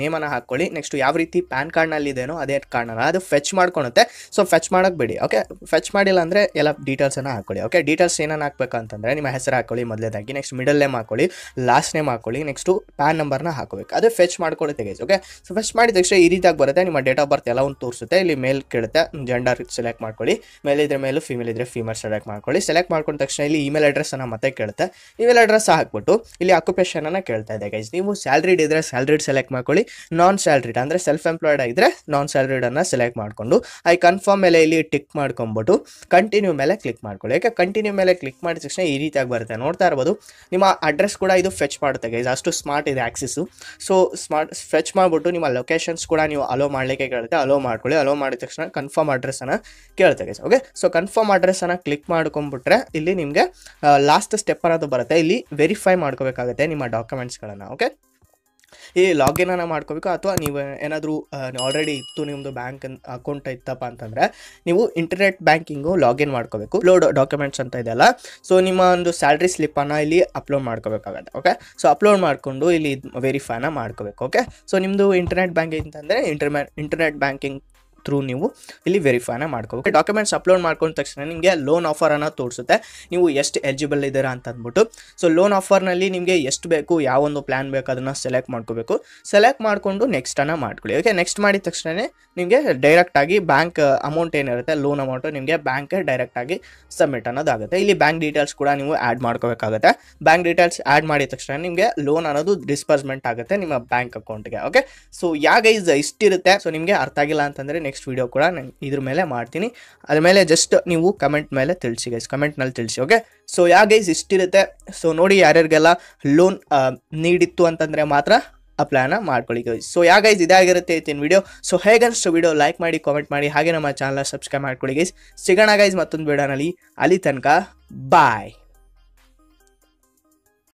ನೇಮನ ಹಾಕ್ಕೊಳ್ಳಿ ನೆಕ್ಸ್ಟ್ ಯಾವ ರೀತಿ ಪ್ಯಾನ್ ಕಾರ್ಡ್ ಇದೇನೋ ಅದೇ ಕಾರ್ಡ್ನ ಅದು ಫೆಚ್ ಮಾಡ್ಕೊಳುತ್ತೆ ಸೊ ಫೆಚ್ ಮಾಡೋಕ್ಕೆ ಬಿಡಿ ಓಕೆ ಫೆಚ್ ಮಾಡಿಲ್ಲ ಅಂದರೆ ಎಲ್ಲ ಡೀಟೇಲ್ಸನ್ನು ಹಾಕೊಳ್ಳಿ ಓಕೆ ಡೀಟೇಲ್ಸ್ ಏನೇನು ಅಂತಂದ್ರೆ ನಿಮ್ಮ ಹೆಸರು ಹಾಕೊಳ್ಳಿ ಮೊದಲೇದಾಗಿ ನೆಕ್ಸ್ಟ್ ಮಿಡಲ್ ನೇಮ್ ಹಾಕೊಳ್ಳಿ ಲಾಸ್ಟ್ ನೇಮ್ ಹಾಕೊಳ್ಳಿ ನೆಕ್ಸ್ಟು ಪ್ಯಾನ್ ನಂಬರ್ನ ಹಾಕಬೇಕು ಅದು ಫೆಚ್ ಮಾಡ್ಕೊಳ್ಳಿ ಗೈಸ್ ಓಕೆ ಸೊ ಫೆಚ್ ಮಾಡಿದ ತಕ್ಷಣ ಈ ರೀತಿಯಾಗಿ ಬರುತ್ತೆ ನಿಮ್ಮ ಡೇಟ್ ಆಫ್ ಬರ್ತ್ ಎಲ್ಲ ಒಂದು ತೋರಿಸುತ್ತೆ ಇಲ್ಲಿ ಮೇಲ್ ಕೇಳುತ್ತೆ ಜೆಂಡರ್ ಸೆಲೆಕ್ಟ್ ಮಾಡ್ಕೊಳ್ಳಿ ಮೇಲ್ ಇದ್ರೆ ಮೇಲು ಫಿಮೇಲ್ ಇದ್ರೆ ಫಿಮೇಲ್ ಸೆಲೆಕ್ಟ್ ಮಾಡ್ಕೊಳ್ಳಿ ಸೆಲೆಕ್ಟ್ ಮಾಡ್ಕೊಂಡ ತಕ್ಷಣ ಇಲ್ಲಿ ಇಮೇಲ್ ಅನ್ನ ಮತ್ತೆ ಕೇಳುತ್ತೆ ಇಮೇಲ್ ಅಡ್ರೆಸ್ ಹಾಕ್ಬಿಟ್ಟು ಇಲ್ಲಿ ಆಕ್ಯುಪೇಷನ್ ಕೇಳ್ತಾ ಇದೆ ಗೈಸ್ ನೀವು ಸ್ಯಾಲ್ರಿಡ್ ಇದ್ರೆ ಸ್ಯಾಲ್ರಿಡ್ ಸೆಲೆಕ್ಟ್ ಮಾಡ್ಕೊಳ್ಳಿ ನಾನ್ ಸ್ಯಾಲ್ರಿಡ್ ಅಂದ್ರೆ ಸೆಲ್ಫ್ ಎಂಪ್ಲಾಯ್ಡ್ ಆಗಿದೆ ಇದ್ರೆ ನಾನ್ ಅನ್ನ ಸೆಲೆಕ್ಟ್ ಮಾಡ್ಕೊಂಡು ಐ ಕನ್ಫರ್ಮ್ ಮೇಲೆ ಇಲ್ಲಿ ಟಿಕ್ ಮಾಡ್ಕೊಂಬಿಟ್ಟು ಕಂಟಿನ್ಯೂ ಮೇಲೆ ಕ್ಲಿಕ್ ಮಾಡ್ಕೊಳ್ಳಿ ಯಾಕೆ ಕಂಟಿನ್ಯೂ ಮೇಲೆ ಕ್ಲಿಕ್ ಮಾಡಿದ ತಕ್ಷಣ ಈ ರೀತಿಯಾಗಿ ಬರುತ್ತೆ ನೋಡ್ತಾ ಇರ್ಬೋದು ನಿಮ್ಮ ಅಡ್ರೆಸ್ ಕೂಡ ಇದು ಫೆಚ್ ಮಾಡುತ್ತೆ ಗೈಸ್ ಅಷ್ಟು ಸ್ಮಾರ್ಟ್ ಇದೆ ಆಕ್ಸಿಸ್ ಸೊ ಸ್ಮಾರ್ಟ್ ಫೆಚ್ ಮಾಡಿಬಿಟ್ಟು ನಿಮ್ಮ ಲೊಕೇಶನ್ಸ್ ಕೂಡ ನೀವು ಅಲೋ ಮಾಡಲಿಕ್ಕೆ ಕೇಳುತ್ತೆ ಅಲೋ ಮಾಡ್ಕೊಳ್ಳಿ ಅಲೋ ಮಾಡಿದ ತಕ್ಷಣ ಕನ್ಫರ್ಮ್ ಅನ್ನ ಕೇಳುತ್ತೆ guys okay so confirm address ಅನ್ನ ಕ್ಲಿಕ್ ಮಾಡ್ಕೊಂಡ್ಬಿಟ್ರೆ ಇಲ್ಲಿ ನಿಮಗೆ ಲಾಸ್ಟ್ ಸ್ಟೆಪ್ ಅನ್ನೋದು ಬರುತ್ತೆ ಇಲ್ಲಿ ವೆರಿಫೈ ಮಾಡ್ಕೋಬೇಕಾಗುತ್ತೆ ನಿಮ್ಮ ಡಾಕ್ಯುಮೆಂಟ್ಸ್ಗಳನ್ನು ಓಕೆ ಈ ಲಾಗಿನ ಮಾಡ್ಕೋಬೇಕು ಅಥವಾ ನೀವು ಏನಾದರೂ ಆಲ್ರೆಡಿ ಇತ್ತು ನಿಮ್ಮದು ಬ್ಯಾಂಕ್ ಅಕೌಂಟ್ ಇತ್ತಪ್ಪ ಅಂತಂದರೆ ನೀವು ಇಂಟರ್ನೆಟ್ ಬ್ಯಾಂಕಿಂಗು ಲಾಗಿನ್ ಮಾಡ್ಕೋಬೇಕು ಲೋಡ್ ಡಾಕ್ಯುಮೆಂಟ್ಸ್ ಅಂತ ಇದೆಯಲ್ಲ ಸೊ ನಿಮ್ಮ ಒಂದು ಸ್ಯಾಲ್ರಿ ಸ್ಲಿಪ್ಪನ್ನು ಇಲ್ಲಿ ಅಪ್ಲೋಡ್ ಮಾಡ್ಕೋಬೇಕಾಗತ್ತೆ ಓಕೆ ಸೊ ಅಪ್ಲೋಡ್ ಮಾಡಿಕೊಂಡು ಇಲ್ಲಿ ವೆರಿಫೈನ ಮಾಡ್ಕೋಬೇಕು ಓಕೆ ಸೊ ನಿಮ್ಮದು ಇಂಟರ್ನೆಟ್ ಬ್ಯಾಂಕಿಂಗ್ ಅಂತಂದರೆ ಇಂಟರ್ಮೆ ಇಂಟರ್ನೆಟ್ ಬ್ಯಾಂಕಿಂಗ್ ಥ್ರೂ ನೀವು ಇಲ್ಲಿ ವೆರಿಫೈನ ಮಾಡ್ಕೋಬೇಕು ಡಾಕ್ಯುಮೆಂಟ್ಸ್ ಅಪ್ಲೋಡ್ ಮಾಡ್ಕೊಂಡ ತಕ್ಷಣ ನಿಮಗೆ ಲೋನ್ ಆಫರ್ ಅನ್ನ ತೋರಿಸುತ್ತೆ ನೀವು ಎಷ್ಟು ಎಲಿಜಿಬಲ್ ಇದ್ದೀರಾ ಅಂತ ಅಂದ್ಬಿಟ್ಟು ಸೊ ಲೋನ್ ಆಫರ್ನಲ್ಲಿ ನಿಮಗೆ ಎಷ್ಟು ಬೇಕು ಯಾವೊಂದು ಪ್ಲ್ಯಾನ್ ಬೇಕು ಅದನ್ನು ಸೆಲೆಕ್ಟ್ ಮಾಡ್ಕೋಬೇಕು ಸೆಲೆಕ್ಟ್ ಮಾಡಿಕೊಂಡು ನೆಕ್ಸ್ಟನ್ನು ಮಾಡ್ಕೊಳ್ಳಿ ಓಕೆ uh, ನೆಕ್ಸ್ಟ್ ಮಾಡಿದ ತಕ್ಷಣ ನಿಮಗೆ ಡೈರೆಕ್ಟಾಗಿ ಬ್ಯಾಂಕ್ ಅಮೌಂಟ್ ಏನಿರುತ್ತೆ ಲೋನ್ ಅಮೌಂಟು ನಿಮಗೆ ಡೈರೆಕ್ಟ್ ಡೈರೆಕ್ಟಾಗಿ ಸಬ್ಮಿಟ್ ಅನ್ನೋದಾಗುತ್ತೆ ಇಲ್ಲಿ ಬ್ಯಾಂಕ್ ಡೀಟೇಲ್ಸ್ ಕೂಡ ನೀವು ಆ್ಯಡ್ ಮಾಡ್ಕೋಬೇಕಾಗುತ್ತೆ ಬ್ಯಾಂಕ್ ಡೀಟೇಲ್ಸ್ ಆ್ಯಡ್ ಮಾಡಿದ ತಕ್ಷಣ ನಿಮಗೆ ಲೋನ್ ಅನ್ನೋದು ಡಿಸ್ಪರ್ಸ್ಮೆಂಟ್ ಆಗುತ್ತೆ ನಿಮ್ಮ ಬ್ಯಾಂಕ್ ಅಕೌಂಟ್ಗೆ ಓಕೆ ಸೊ ಯಾಗ ಇಸ್ ಇಷ್ಟಿರುತ್ತೆ ಸೊ ನಿಮಗೆ ಅರ್ಥ ಆಗಿಲ್ಲ ಅಂತಂದರೆ ನೆಕ್ಸ್ಟ್ ವೀಡಿಯೋ ಕೂಡ ನಾನು ಇದ್ರ ಮೇಲೆ ಮಾಡ್ತೀನಿ ಅದ್ರ ಮೇಲೆ ಜಸ್ಟ್ ನೀವು ಕಮೆಂಟ್ ಮೇಲೆ ತಿಳಿಸಿ ಗೈಸ್ ಕಮೆಂಟ್ನಲ್ಲಿ ತಿಳಿಸಿ ಓಕೆ ಸೊ ಯಾ ಗೈಸ್ ಇಷ್ಟಿರುತ್ತೆ ಸೊ ನೋಡಿ ಯಾರ್ಯಾರಿಗೆಲ್ಲ ಲೋನ್ ನೀಡಿತ್ತು ಅಂತಂದ್ರೆ ಮಾತ್ರ ಅಪ್ಲೈನ ಮಾಡ್ಕೊಳ್ಳಿ ಗೈಸ್ ಸೊ ಯಾ ಗೈಸ್ ಇದಾಗಿರುತ್ತೆ ಇತ್ತಿನ ವಿಡಿಯೋ ಸೊ ಹೇಗನ್ಸ್ಟು ವಿಡಿಯೋ ಲೈಕ್ ಮಾಡಿ ಕಾಮೆಂಟ್ ಮಾಡಿ ಹಾಗೆ ನಮ್ಮ ಚಾನಲ್ ಸಬ್ಸ್ಕ್ರೈಬ್ ಮಾಡ್ಕೊಳ್ಳಿ ಗೈಸ್ ಸಿಗೋಣ ಗೈಸ್ ಮತ್ತೊಂದು ವಿಡಿಯೋನಲ್ಲಿ ಅಲ್ಲಿ ತನಕ ಬಾಯ್